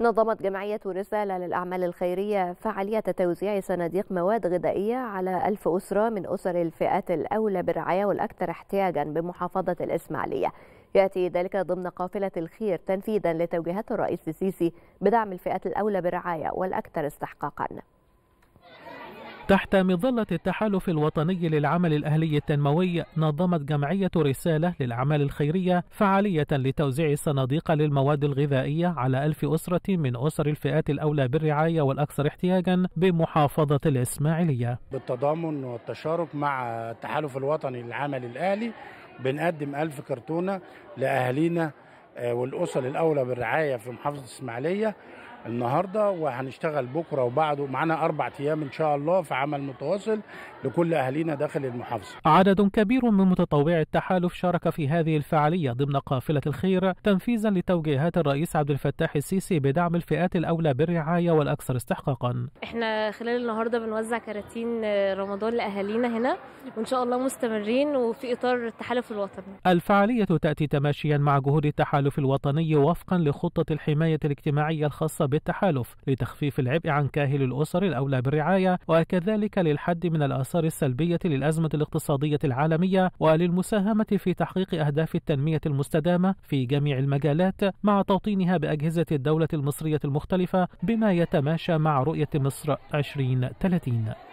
نظمت جمعية رسالة للأعمال الخيرية فعالية توزيع صناديق مواد غذائية على ألف أسرة من أسر الفئات الأولى بالرعاية والأكثر احتياجا بمحافظة الإسماعيلية يأتي ذلك ضمن قافلة الخير تنفيذا لتوجيهات الرئيس السيسي بدعم الفئات الأولى بالرعاية والأكثر استحقاقا تحت مظلة التحالف الوطني للعمل الأهلي التنموي نظمت جمعية رسالة للأعمال الخيرية فعالية لتوزيع صناديق للمواد الغذائية على ألف أسرة من أسر الفئات الأولى بالرعاية والأكثر احتياجا بمحافظة الإسماعيلية بالتضامن والتشارك مع التحالف الوطني للعمل الأهلي بنقدم ألف كرتونة لأهالينا آه، والأسر الأولى بالرعاية في محافظة الإسماعيلية النهارده وهنشتغل بكره وبعده معانا اربع ايام ان شاء الله في عمل متواصل لكل اهالينا داخل المحافظه. عدد كبير من متطوعي التحالف شارك في هذه الفعاليه ضمن قافله الخير تنفيذا لتوجيهات الرئيس عبد الفتاح السيسي بدعم الفئات الاولى بالرعايه والاكثر استحقاقا. احنا خلال النهارده بنوزع كراتين رمضان لاهالينا هنا وان شاء الله مستمرين وفي اطار التحالف الوطني. الفعاليه تاتي تماشيا مع جهود التحالف الوطني وفقا لخطه الحمايه الاجتماعيه الخاصه بالتحالف لتخفيف العبء عن كاهل الأسر الأولى بالرعاية وكذلك للحد من الآثار السلبية للأزمة الاقتصادية العالمية وللمساهمة في تحقيق أهداف التنمية المستدامة في جميع المجالات مع توطينها بأجهزة الدولة المصرية المختلفة بما يتماشى مع رؤية مصر 2030